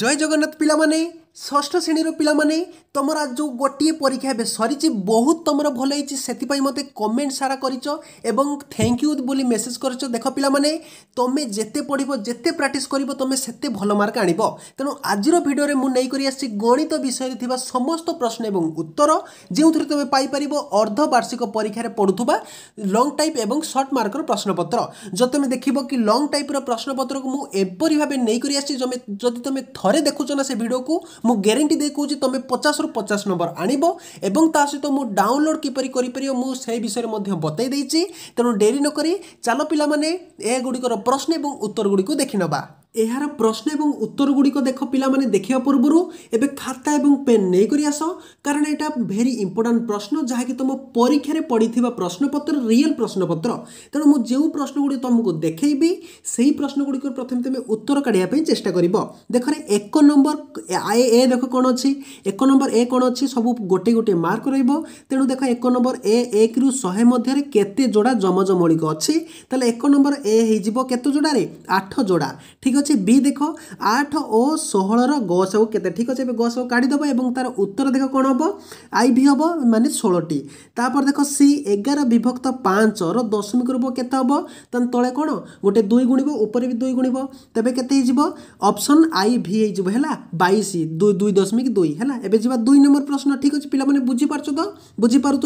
জয় জগন্নাথ পিলা মানে ষষ্ঠ শ্রেণীর পিলাମାନେ তোমার আজ ଯେଉଁ ଗୋଟିଏ ପରୀକ୍ଷା ଏବେ ସରିଛି ବହୁତ ତମର ଭଲ ହେଇଛି ସେଥିପାଇଁ ମୋତେ କମେଣ୍ଟ ସାରା କରିଛ ଏବଂ ଥ୍ୟାଙ୍କ ୟୁ ବୋଲି ମେସେଜ କରିଛ ଦେଖ ପିଲାମାନେ ତମେ ଯେତେ ପଢ଼ିବ ଯେତେ ପ୍ରାକ୍ଟିସ୍ କରିବ ତମେ ସେତେ ଭଲ ମାର୍କ ଆଣିବ ତେଣୁ ଆଜିର ଭିଡ଼ିଓରେ ମୁଁ ନେଇକରି ଆସିଛି ଗଣିତ ବିଷୟରେ ଥିବା ସମସ୍ତ ପ୍ରଶ୍ନ ଏବଂ ଉତ୍ତର ଯେଉଁଥିରେ ତମେ ପାଇପାରିବ ଅର୍ଦ୍ଧବାର୍ଷିକ ପରୀକ୍ଷାରେ ପଢ଼ୁଥିବା ଲଙ୍ଗ୍ ଟାଇପ୍ ଏବଂ ସର୍ଟ ମାର୍କର ପ୍ରଶ୍ନପତ୍ର ଯଦି ତମେ ଦେଖିବ କି ଲଙ୍ଗ୍ ଟାଇପ୍ର ପ୍ରଶ୍ନପତ୍ରକୁ ମୁଁ ଏପରି ଭାବେ ନେଇକରି ଆସିଛି ଯଦି ତମେ ଥରେ ଦେଖୁଛ ନା ସେ ଭିଡ଼ିଓକୁ ମୁଁ ଗ୍ୟାରେଣ୍ଟି ଦେଇ କହୁଛି ତୁମେ ପଚାଶରୁ ପଚାଶ ନମ୍ବର ଆଣିବ ଏବଂ ତା ସହିତ ମୁଁ ଡାଉନଲୋଡ଼୍ କିପରି କରିପାରିବ ମୁଁ ସେହି ବିଷୟରେ ମଧ୍ୟ ବତାଇ ଦେଇଛି ତେଣୁ ଡେରି ନକରି ଚାଲ ପିଲାମାନେ ଏଗୁଡ଼ିକର ପ୍ରଶ୍ନ ଏବଂ ଉତ୍ତର ଗୁଡ଼ିକୁ ଦେଖିନେବା ଏହାର ପ୍ରଶ୍ନ ଏବଂ ଉତ୍ତର ଗୁଡ଼ିକ ଦେଖ ପିଲାମାନେ ଦେଖିବା ପୂର୍ବରୁ ଏବେ ଖାତା ଏବଂ ପେନ୍ ନେଇକରି ଆସ କାରଣ ଏଇଟା ଭେରି ଇମ୍ପୋର୍ଟାଣ୍ଟ ପ୍ରଶ୍ନ ଯାହାକି ତୁମ ପରୀକ୍ଷାରେ ପଡ଼ିଥିବା ପ୍ରଶ୍ନପତ୍ର ରିଏଲ୍ ପ୍ରଶ୍ନପତ୍ର ତେଣୁ ମୁଁ ଯେଉଁ ପ୍ରଶ୍ନ ଗୁଡ଼ିକ ତୁମକୁ ଦେଖେଇବି ସେହି ପ୍ରଶ୍ନ ଗୁଡ଼ିକର ପ୍ରଥମେ ତୁମେ ଉତ୍ତର କାଢ଼ିବା ପାଇଁ ଚେଷ୍ଟା କରିବ ଦେଖରେ ଏକ ନମ୍ବର ଏ ଦେଖ କ'ଣ ଅଛି ଏକ ନମ୍ବର ଏ କ'ଣ ଅଛି ସବୁ ଗୋଟିଏ ଗୋଟିଏ ମାର୍କ ରହିବ ତେଣୁ ଦେଖ ଏକ ନମ୍ବର ଏ ଏକରୁ ଶହେ ମଧ୍ୟରେ କେତେ ଯୋଡ଼ା ଯମଜ ମୌଳିକ ଅଛି ତାହେଲେ ଏକ ନମ୍ବର ଏ ହେଇଯିବ କେତେ ଯୋଡ଼ାରେ ଆଠ ଯୋଡ଼ା ଠିକ୍ ଅଛି ଅଛି ବି ଦେଖ ଆଠ ଓ ଷୋହଳର ଗସକୁ କେତେ ଠିକ୍ ଅଛି ଏବେ ଗସକୁ କାଢ଼ିଦେବ ଏବଂ ତା'ର ଉତ୍ତର ଦେଖ କ'ଣ ହେବ ଆଇ ଭି ହେବ ମାନେ ଷୋହଳଟି ତାପରେ ଦେଖ ସି ଏଗାର ବିଭକ୍ତ ପାଞ୍ଚର ଦଶମିକ ରୂପ କେତେ ହେବ ତା ତଳେ କ'ଣ ଗୋଟେ ଦୁଇ ଗୁଣିବ ଉପରେ ବି ଦୁଇ ଗୁଣିବ ତେବେ କେତେ ହେଇଯିବ ଅପସନ୍ ଆଇ ଭି ହେଇଯିବ ହେଲା ବାଇଶ ଦୁଇ ଦୁଇ ଦଶମିକ ଦୁଇ ହେଲା ଏବେ ଯିବା ଦୁଇ ନମ୍ବର ପ୍ରଶ୍ନ ଠିକ୍ ଅଛି ପିଲାମାନେ ବୁଝିପାରୁଛ ତ ବୁଝିପାରୁଛ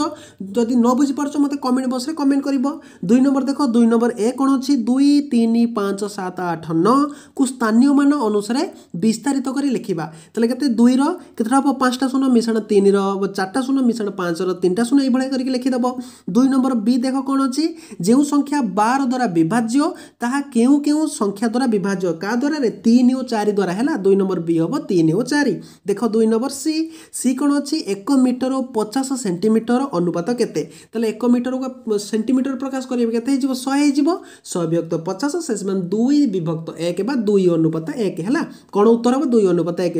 ଯଦି ନ ବୁଝିପାରୁଛ ମୋତେ କମେଣ୍ଟ ବକ୍ସରେ କମେଣ୍ଟ କରିବ ଦୁଇ ନମ୍ବର ଦେଖ ଦୁଇ ନମ୍ବର ଏ କ'ଣ ଅଛି ଦୁଇ ତିନି ପାଞ୍ଚ ସାତ ଆଠ ନଅ କୁ ସ୍ଥାନୀୟ ମାନ ଅନୁସାରେ ବିସ୍ତାରିତ କରି ଲେଖିବା ତାହେଲେ କେତେ ଦୁଇର କେତେଟା ହେବ ପାଞ୍ଚଟା ଶୂନ ମିଶାଣ ତିନିର ଚାରିଟା ଶୂନ ମିଶାଣ ପାଞ୍ଚର ତିନିଟା ଶୂନ ଏଇଭଳିଆ କରିକି ଲେଖିଦେବ ଦୁଇ ନମ୍ବର ବି ଦେଖ କ'ଣ ଅଛି ଯେଉଁ ସଂଖ୍ୟା ବାର ଦ୍ୱାରା ବିଭାଜ୍ୟ ତାହା କେଉଁ କେଉଁ ସଂଖ୍ୟା ଦ୍ୱାରା ବିଭାଜ୍ୟ କାହା ଦ୍ୱାରାରେ ତିନି ଓ ଚାରି ଦ୍ୱାରା ହେଲା ଦୁଇ ନମ୍ବର ବି ହେବ ତିନି ଓ ଚାରି ଦେଖ ଦୁଇ ନମ୍ବର ସି ସି କ'ଣ ଅଛି ଏକ ମିଟର ଓ ପଚାଶ ସେଣ୍ଟିମିଟର ଅନୁପାତ କେତେ ତାହେଲେ ଏକ ମିଟରକୁ ସେଣ୍ଟିମିଟର ପ୍ରକାଶ କରିବେ କେତେ ହେଇଯିବ ଶହେ ହେଇଯିବ ଶହେ ବିଭକ୍ତ ପଚାଶ ସେ ସେମାନେ ଦୁଇ ବିଭକ୍ତ ଏକ ବା বা দুই অনুপাত এক ହେଲା କ'ଣ ଉତ୍ତର ହେବ ଦୁଇ ଅନୁପାତ ଏକ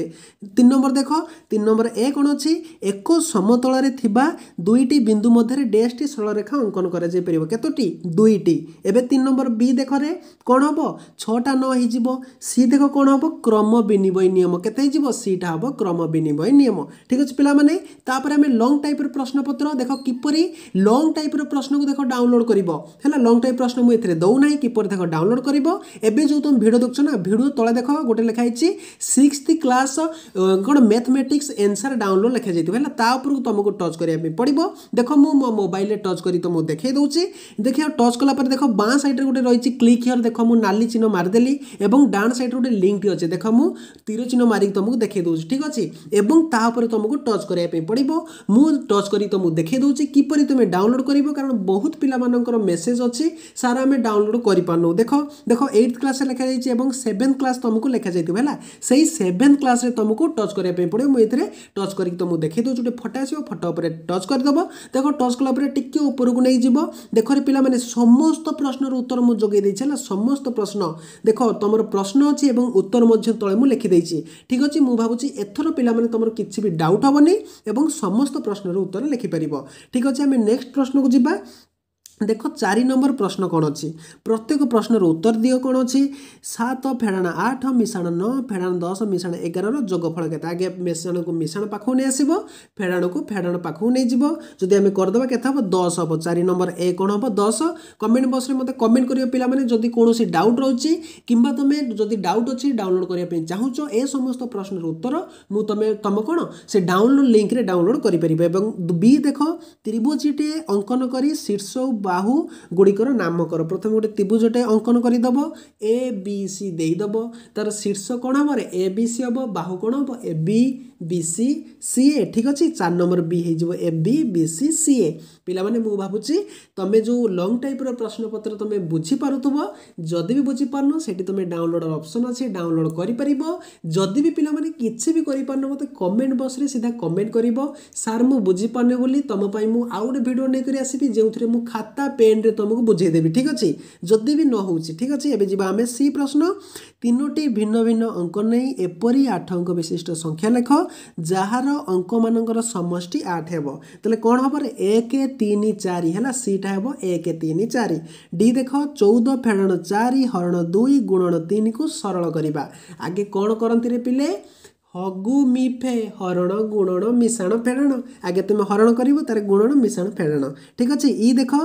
ତିନି ନମ୍ବର ଦେଖ ତିନି ନମ୍ବର ଏ କ'ଣ ଅଛି ଏକ ସମତଳରେ ଥିବା ଦୁଇଟି ବିନ୍ଦୁ ମଧ୍ୟରେ ଡ୍ୟାସ୍ଟି ସରଳରେଖା ଅଙ୍କନ କରାଯାଇପାରିବ କେତୋଟି ଦୁଇଟି ଏବେ ତିନି ନମ୍ବର ବି ଦେଖରେ କ'ଣ ହେବ ଛଅଟା ନଅ ହେଇଯିବ ସି ଦେଖ କ'ଣ ହେବ କ୍ରମ ବିନିମୟ ନିୟମ କେତେ ହେଇଯିବ ସିଟା ହେବ କ୍ରମ ବିନିମୟ ନିୟମ ଠିକ୍ ଅଛି ପିଲାମାନେ ତାପରେ ଆମେ ଲଙ୍ଗ୍ ଟାଇପ୍ର ପ୍ରଶ୍ନପତ୍ର ଦେଖ କିପରି ଲଙ୍ଗ୍ ଟାଇପ୍ର ପ୍ରଶ୍ନକୁ ଦେଖ ଡାଉନଲୋଡ଼୍ କରିବ ହେଲା ଲଙ୍ଗ୍ ଟାଇପ୍ ପ୍ରଶ୍ନ ମୁଁ ଏଥିରେ ଦେଉନାହିଁ କିପରି ଦେଖ ଡାଉନଲୋଡ଼୍ କରିବ ଏବେ ଯେଉଁ ତୁମେ ଭିଡ଼ିଓ ଦେଖୁଛ ନା ଭିଡ଼ିଓ ତଳେ ଦେଖ ଗୋଟେ ଲେଖା ହେଇଛି ସିକ୍ସଥ କ୍ଲାସ୍ କ'ଣ ମ୍ୟାଥମେଟିକ୍ସ ଏନ୍ସର୍ ଡାଉନଲୋଡ଼ ଲେଖାଯାଇଥିବ ହେଲା ତା ଉପରକୁ ତୁମକୁ ଟଚ୍ କରିବା ପାଇଁ ପଡ଼ିବ ଦେଖ ମୁଁ ମୋ ମୋବାଇଲରେ ଟଚ୍ କରି ତୁମକୁ ଦେଖାଇ ଦେଉଛି ଦେଖିବା ଟଚ୍ କଲା ପରେ ଦେଖ ବାଁ ସାଇଡ଼୍ରେ ଗୋଟେ ରହିଛି କ୍ଲିକ୍ ହିଅର୍ ଦେଖ ମୁଁ ନାଲି ଚିହ୍ନ ମାରିଦେଲି ଏବଂ ଡାହାଣ ସାଇଡ଼୍ରେ ଗୋଟେ ଲିଙ୍କ୍ଟି ଅଛି ଦେଖ ମୁଁ ତୀର ଚିହ୍ନ ମାରିକି ତୁମକୁ ଦେଖାଇ ଦେଉଛି ଠିକ୍ ଅଛି ଏବଂ ତା ଉପରେ ତୁମକୁ ଟଚ୍ କରିବା ପାଇଁ ପଡ଼ିବ ମୁଁ ଟଚ୍ କରି ତୁମକୁ ଦେଖାଇ ଦେଉଛି କିପରି ତୁମେ ଡାଉନଲୋଡ଼ କରିବ କାରଣ ବହୁତ ପିଲାମାନଙ୍କର ମେସେଜ୍ ଅଛି ସାର୍ ଆମେ ଡାଉନଲୋଡ଼ କରିପାରୁନୁ ଦେଖ ଦେଖ ଏଇଟ୍ କ୍ଲାସ୍ରେ ଲେଖାଯାଇଛି ଏବଂ সেভেন্থ ক্লাস তোমাকে লেখা যাই হল সেই সেভেন্থ ক্লাসে তোমাকে টচ করা পড়ে মু এতে টচ করি তোমাকে দেখাই দেছি গোটে ফটো আসবে ফটো উপরে টচ করেদেব দেখ টচ কলাপরে টিকি উপরক নিয়ে যাব দেখ পিলামানে সমস্ত প্রশ্নর উত্তর মু যোগাই দিয়েছি হল সমস্ত প্রশ্ন দেখ তোমার প্রশ্ন অছি এবং উত্তর মধ্যে তলে মু লিখি দিয়েছি ঠিক আছে মু ভাবুছি এথর পিলামানে তোমার কিছু বি ডাউট হবনি এবং সমস্ত প্রশ্নর উত্তর লেখিপার ঠিক আছে আমি নেক্সট প্রশ্নক যা ଦେଖ ଚାରି ନମ୍ବର ପ୍ରଶ୍ନ କ'ଣ ଅଛି ପ୍ରତ୍ୟେକ ପ୍ରଶ୍ନର ଉତ୍ତର ଦିଅ କ'ଣ ଅଛି ସାତ ଫେଡ଼ାଣ ଆଠ ମିଶାଣ ନଅ ଫେଡ଼ାଣ ଦଶ ମିଶାଣ ଏଗାରର ଯୋଗଫଳ କେତେ ଆଗେ ମିଶାଣକୁ ମିଶାଣ ପାଖକୁ ନେଇଆସିବ ଫେଡ଼ାଣକୁ ଫେଡ଼ାଣ ପାଖକୁ ନେଇଯିବ ଯଦି ଆମେ କରିଦେବା କେତେ ହେବ ଦଶ ହେବ ଚାରି ନମ୍ବର ଏ କ'ଣ ହେବ ଦଶ କମେଣ୍ଟ ବକ୍ସରେ ମୋତେ କମେଣ୍ଟ କରିବ ପିଲାମାନେ ଯଦି କୌଣସି ଡାଉଟ୍ ରହୁଛି କିମ୍ବା ତୁମେ ଯଦି ଡାଉଟ୍ ଅଛି ଡାଉନଲୋଡ଼ କରିବା ପାଇଁ ଚାହୁଁଛ ଏ ସମସ୍ତ ପ୍ରଶ୍ନର ଉତ୍ତର ମୁଁ ତୁମେ ତୁମ କ'ଣ ସେ ଡାଉନଲୋଡ଼ ଲିଙ୍କରେ ଡାଉନଲୋଡ଼ କରିପାରିବ ଏବଂ ବି ଦେଖ ତ୍ରିଭୁଜିଟିଏ ଅଙ୍କନ କରି ଶୀର୍ଷ ବାହୁ ଗୁଡ଼ିକର ନାମ କର ପ୍ରଥମେ ଗୋଟେ ତ୍ରିଭୁଜଟେ ଅଙ୍କନ କରିଦେବ ଏ ବି ସି ଦେଇଦେବ ତା'ର ଶୀର୍ଷ କ'ଣ ହେବ ଏ ବି ସି ହେବ ବାହୁ କ'ଣ ହେବ ଏ ବି বিসি সিএ ঠিক ଅଛି ଚାରି ନମ୍ବର ବି ହେଇଯିବ ଏମ୍ ବି ବି ସି ସିଏ ପିଲାମାନେ ମୁଁ ଭାବୁଛି ତୁମେ ଯେଉଁ ଲଙ୍ଗ୍ ଟାଇପ୍ର ପ୍ରଶ୍ନପତ୍ର ତୁମେ ବୁଝିପାରୁଥିବ ଯଦି ବି ବୁଝିପାରୁନ ସେଠି ତୁମେ ଡାଉନଲୋଡ଼୍ ଅପସନ୍ ଅଛି ଡାଉନଲୋଡ଼୍ କରିପାରିବ ଯଦି ବି ପିଲାମାନେ କିଛି ବି କରିପାରୁନ ମୋତେ କମେଣ୍ଟ ବକ୍ସରେ ସିଧା କମେଣ୍ଟ କରିବ ସାର୍ ମୁଁ ବୁଝିପାରୁନି ବୋଲି ତୁମ ପାଇଁ ମୁଁ ଆଉ ଗୋଟେ ଭିଡ଼ିଓ ନେଇକରି ଆସିବି ଯେଉଁଥିରେ ମୁଁ ଖାତା ପେନ୍ରେ ତୁମକୁ ବୁଝେଇଦେବି ଠିକ୍ ଅଛି ଯଦି ବି ନ ହେଉଛି ଠିକ୍ ଅଛି ଏବେ ଯିବା ଆମେ ସି ପ୍ରଶ୍ନ ତିନୋଟି ଭିନ୍ନ ଭିନ୍ନ ଅଙ୍କ ନେଇ ଏପରି ଆଠ ଅଙ୍କ ବିଶିଷ୍ଟ ସଂଖ୍ୟା ଲେଖ ଯାହାର ଅଙ୍କମାନଙ୍କର ସମଷ୍ଟି ଆଠ ହେବ ତାହେଲେ କ'ଣ ହେବ ଏକ ତିନି ଚାରି ହେଲା ସିଟା ହେବ ଏକ ତିନି ଚାରି ଡି ଦେଖ ଚଉଦ ଫେଣଣ ଚାରି ହରଣ ଦୁଇ ଗୁଣଣ ତିନିକୁ ସରଳ କରିବା ଆଗେ କ'ଣ କରନ୍ତି ରେ ପିଲେ ହଗୁ ମିଫେ ହରଣ ଗୁଣଣ ମିଶାଣ ଫେଳଣ ଆଗେ ତୁମେ ହରଣ କରିବ ତାର ଗୁଣଣ ମିଶାଣ ଫେଳଣ ଠିକ୍ ଅଛି ଇ ଦେଖ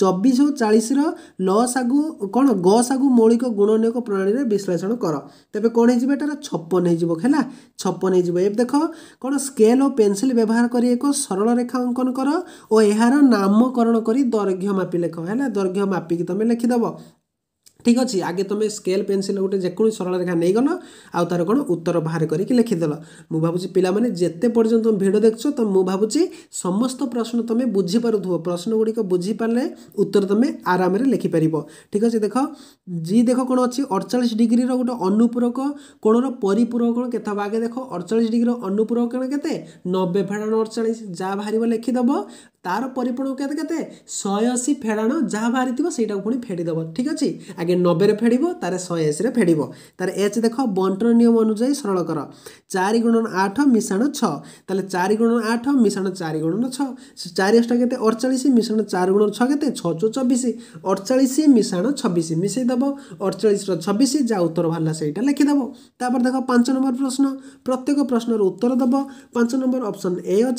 ଚବିଶ ଓ ଚାଳିଶର ଲ ସାଗୁ କ'ଣ ଗ ସାଗୁ ମୌଳିକ ଗୁଣନୀୟକ ପ୍ରଣାଳୀରେ ବିଶ୍ଳେଷଣ କର ତେବେ କ'ଣ ହେଇଯିବ ଏଟାର ଛପନ ହେଇଯିବ ହେଲା ଛପନ ହେଇଯିବ ଏବେ ଦେଖ କ'ଣ ସ୍କେଲ୍ ଓ ପେନସିଲ୍ ବ୍ୟବହାର କରି ଏକ ସରଳ ରେଖା ଅଙ୍କନ କର ଓ ଏହାର ନାମକରଣ କରି ଦୈର୍ଘ୍ୟ ମାପି ଲେଖ ହେଲା ଦୈର୍ଘ୍ୟ ମାପିକି ତୁମେ ଲେଖିଦେବ ঠিক ଅଛି ଆଗେ ତୁମେ ସ୍କେଲ୍ ପେନ୍ସିଲ୍ ଗୋଟେ ଯେକୌଣସି ସରଳ ରେଖା ନେଇଗଲ ଆଉ ତା'ର କ'ଣ ଉତ୍ତର ବାହାର କରିକି ଲେଖିଦେଲ ମୁଁ ଭାବୁଛି ପିଲାମାନେ ଯେତେ ପର୍ଯ୍ୟନ୍ତ ତୁମେ ଭିଡ଼ିଓ ଦେଖୁଛ ତ ମୁଁ ଭାବୁଛି ସମସ୍ତ ପ୍ରଶ୍ନ ତୁମେ ବୁଝିପାରୁଥିବ ପ୍ରଶ୍ନ ଗୁଡ଼ିକ ବୁଝିପାରିଲେ ଉତ୍ତର ତୁମେ ଆରାମରେ ଲେଖିପାରିବ ଠିକ୍ ଅଛି ଦେଖ ଜି ଦେଖ କ'ଣ ଅଛି ଅଡ଼ଚାଳିଶ ଡିଗ୍ରୀର ଗୋଟେ ଅନୁପୂରକ କୋଣର ପରିପୂରକ କୋଣ କେତେ ହେବ ଆଗେ ଦେଖ ଅଡ଼ଚାଳିଶ ଡିଗ୍ରୀର ଅନୁପୂରକ କୋଣ କେତେ ନବେ ଫେଡ଼ାଣ ଅଡ଼ଚାଳିଶ ଯାହା ବାହାରିବ ଲେଖିଦେବ তার পরিপূর্ণ কেতে কেতে শহে অশী ফেড়াণ যা বাহারি সেইটা পুঁ ফেড়ি দেব ঠিক আছে আগে নবে ফেড়ব তার শহে অশীরে ফেড়ব তার এচ দেখ বন্টন নিয়ম অনুযায়ী সরল কর চারি গুণন আঠ মিশাণ ছ তাহলে চারি গুণন আঠ মিশাণ চারি গুণন ছ চারি অষ্টা কেতে অড়চাশ মিশাণ চার গুণন ছ কেতে ছ চো চবিশ অড়চাশ মিশাণ ছবিশ মিশাই দেব অড়চাশর ছবিশ যা উত্তর বাহারা সেইটা লেখিদেব তাপরে দেখ পাঁচ নম্বর প্রশ্ন প্রত্যেক প্রশ্নর উত্তর দেব পাঁচ নম্বর অপশন এ অ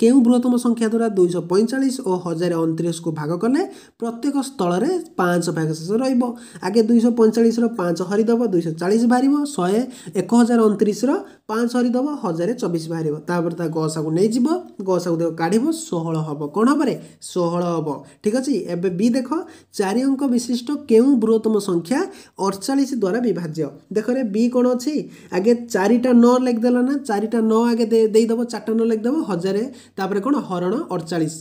କେଉଁ ବୃହତ୍ତମ ସଂଖ୍ୟା ଦ୍ୱାରା ଦୁଇଶହ ପଇଁଚାଳିଶ ଓ ହଜାର ଅଣତିରିଶକୁ ଭାଗ କଲେ ପ୍ରତ୍ୟେକ ସ୍ଥଳରେ ପାଞ୍ଚ ଭାଗ ଶେଷ ରହିବ ଆଗେ ଦୁଇଶହ ପଇଁଚାଳିଶର ପାଞ୍ଚ ହରିଦେବ ଦୁଇଶହ ଚାଳିଶ ବାହାରିବ ଶହେ ଏକ ହଜାର ଅଣତିରିଶର ପାଞ୍ଚ ସରିଦେବ ହଜାରେ ଚବିଶ ବାହାରିବ ତାପରେ ତା ଗସାକୁ ନେଇଯିବ ଗସାକୁ ତାକୁ କାଢ଼ିବ ଷୋହଳ ହେବ କ'ଣ ହେବରେ ଷୋହଳ ହେବ ଠିକ୍ ଅଛି ଏବେ ବି ଦେଖ ଚାରି ଅଙ୍କ ବିଶିଷ୍ଟ କେଉଁ ବୃହତ୍ତମ ସଂଖ୍ୟା ଅଡ଼ଚାଳିଶ ଦ୍ୱାରା ବିଭାଜ୍ୟ ଦେଖରେ ବି କ'ଣ ଅଛି ଆଗେ ଚାରିଟା ନଅ ଲେଖିଦେଲ ନା ଚାରିଟା ନଅ ଆଗେ ଦେଇଦେବ ଚାରିଟା ନଅ ଲେଖିଦେବ ହଜାରେ ତାପରେ କ'ଣ ହରଣ ଅଡ଼ଚାଳିଶ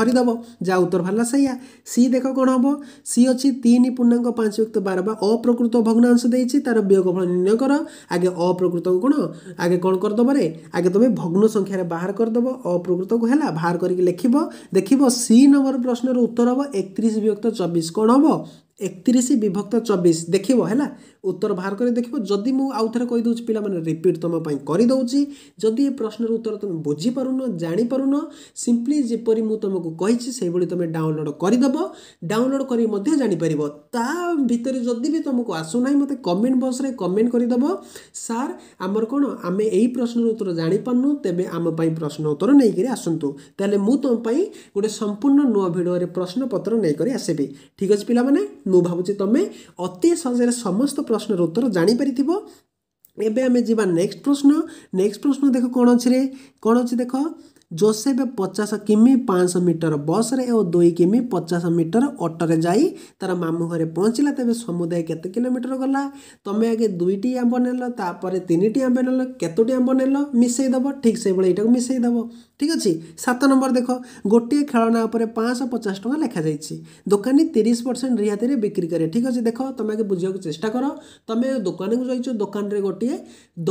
ହରିଦେବ ଯାହା ଉତ୍ତର ବାହାରିଲା ସେଇଆ ସି ଦେଖ କ'ଣ ହେବ ସି ଅଛି ତିନି ପୂର୍ଣ୍ଣାଙ୍କ ପାଞ୍ଚ ଯୁକ୍ତ ବାର ବା ଅପ୍ରକୃତ ଭଗ୍ନାଂଶ ଦେଇଛି ତା'ର ବିୟୋଗ ଫଳ ନିର୍ଣ୍ଣୟ କର ଆଗେ ଅପ୍ରକୃତକୁ କ'ଣ আগে କ'ଣ କରିଦେବରେ ଆଗେ ତୁମେ ଭଗ୍ନ ସଂଖ୍ୟାରେ ବାହାର କରିଦେବ ଅପ୍ରକୃତକୁ ହେଲା ବାହାର କରିକି ଲେଖିବ ଦେଖିବ ସି ନମ୍ବର ପ୍ରଶ୍ନର ଉତ୍ତର ହେବ ଏକତିରିଶ ବିଭକ୍ତ ଚବିଶ କ'ଣ ହେବ একত্রিশ বিভক্ত চবিশ দেখব হল উত্তর বাহার করে দেখব যদি মু আউথরে কইদি পিলামানে রিপিট তোমাপাই করিদি যদি এ প্রশ্নর উত্তর তুমি বুঝিপারুন জাঁপারুন সিম্পলি যেপরি মু তোমাকে কইছি সেইভাবে তুমি ডাউনলোড করিদেব ডাউনলোড করি মধ্যে জাঁপার তা ভিতরে যদি বি তোমাকে আসু না মতো কমেন্ট বক্সরে কমেন্ট করিদেব ସାର୍ ଆମର କ'ଣ ଆମେ ଏଇ ପ୍ରଶ୍ନର ଉତ୍ତର ଜାଣିପାରୁନୁ ତେବେ ଆମ ପାଇଁ ପ୍ରଶ୍ନ ଉତ୍ତର ନେଇକରି ଆସନ୍ତୁ ତାହେଲେ ମୁଁ ତୁମ ପାଇଁ ଗୋଟେ ସମ୍ପୂର୍ଣ୍ଣ ନୂଆ ଭିଡ଼ିଓରେ ପ୍ରଶ୍ନପତ୍ର ନେଇକରି ଆସିବି ଠିକ୍ ଅଛି ପିଲାମାନେ ମୁଁ ଭାବୁଛି ତୁମେ ଅତି ସହଜରେ ସମସ୍ତ ପ୍ରଶ୍ନର ଉତ୍ତର ଜାଣିପାରିଥିବ ଏବେ ଆମେ ଯିବା ନେକ୍ସଟ ପ୍ରଶ୍ନ ନେକ୍ସଟ ପ୍ରଶ୍ନ ଦେଖ କ'ଣ ଅଛି ରେ କ'ଣ ଅଛି ଦେଖ ଜୋସେଫ ପଚାଶ କିମି ପାଞ୍ଚଶହ ମିଟର ବସ୍ରେ ଓ ଦୁଇ କିମି ପଚାଶ ମିଟର ଅଟୋରେ ଯାଇ ତା'ର ମାମୁଁ ଘରେ ପହଞ୍ଚିଲା ତେବେ ସମୁଦାୟ କେତେ କିଲୋମିଟର ଗଲା ତୁମେ ଆଗେ ଦୁଇଟି ଆମ୍ବ ନେଲ ତାପରେ ତିନିଟି ଆମ୍ବ ନେଲ କେତୋଟି ଆମ୍ବ ନେଲ ମିଶାଇ ଦେବ ଠିକ୍ ସେଇଭଳି ଏଇଟାକୁ ମିଶାଇ ଦେବ ঠিক ଅଛି ସାତ ନମ୍ବର ଦେଖ ଗୋଟିଏ ଖେଳନା ଉପରେ ପାଞ୍ଚଶହ ପଚାଶ ଟଙ୍କା ଲେଖାଯାଇଛି ଦୋକାନୀ ତିରିଶ ପରସେଣ୍ଟ ରିହାତିରେ ବିକ୍ରି କରେ ଠିକ୍ ଅଛି ଦେଖ ତୁମେ ଆଗେ ବୁଝିବାକୁ ଚେଷ୍ଟା କର ତୁମେ ଦୋକାନକୁ ଯାଇଛ ଦୋକାନରେ ଗୋଟିଏ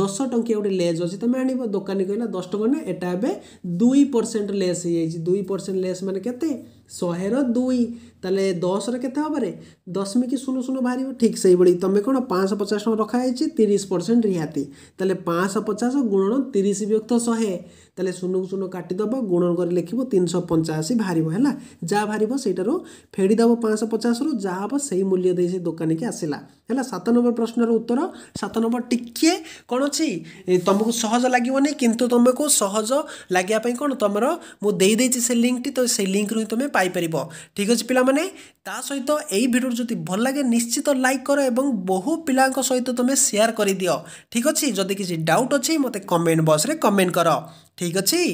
ଦଶ ଟଙ୍କିଆ ଗୋଟେ ଲେସ୍ ଅଛି ତୁମେ ଆଣିବ ଦୋକାନୀ କହିଲା ଦଶ ଟଙ୍କା ନା ଏଇଟା ଏବେ ଦୁଇ ପରସେଣ୍ଟ ଲେସ୍ ହେଇଯାଇଛି ଦୁଇ ପରସେଣ୍ଟ ଲେସ୍ ମାନେ କେତେ ଶହେର ଦୁଇ তাহলে দশরে কেতে হবরে দশমিক শূন্য শূন্য বাহার ঠিক সেইভাবে তুমি কোণ পাঁচশো পচাশ টাকা রখা হয়েছে তিরিশ পরসেন্ট রিহাতি তাহলে পাঁচশো পচাশ গুণন তিরিশ বিভক্ত শহে তাহলে শূন্যকু শূন্য কাটিদেব গুণন করে লিখব তিনশো পঞ্চাশ বাহার হল যা বাহার সেইটার ফেড়িদেব পাঁচশো পচাশরু যা হব সেই মূল্য দিয়ে সেই দোকানীকে আসলা ହେଲା ସାତ ନମ୍ବର ପ୍ରଶ୍ନର ଉତ୍ତର ସାତ ନମ୍ବର ଟିକିଏ କ'ଣ ଅଛି ତୁମକୁ ସହଜ ଲାଗିବନି কিন্তু তোমাকে সহজ ଲାଗିବା কোণ তোমার ତୁମର ମୁଁ ଦେଇଦେଇଛି ସେ ଲିଙ୍କଟି ତ ସେଇ ଲିଙ୍କରୁ ହିଁ ତୁମେ ପାଇପାରିବ ଠିକ୍ ଅଛି ପିଲାମାନେ ପିଲାମାନେ ତା ସହିତ ଏହି ଭିଡ଼ିଓ ଯଦି ଭଲ ଲାଗେ ନିଶ୍ଚିତ ଲାଇକ୍ କର ଏବଂ ବହୁ ପିଲାଙ୍କ ସହିତ ତୁମେ ସେୟାର କରିଦିଅ ଠିକ୍ ଅଛି ଯଦି କିଛି ଡାଉଟ୍ ଅଛି ମୋତେ କମେଣ୍ଟ ବକ୍ସରେ କମେଣ୍ଟ କର ଠିକ୍ ଅଛି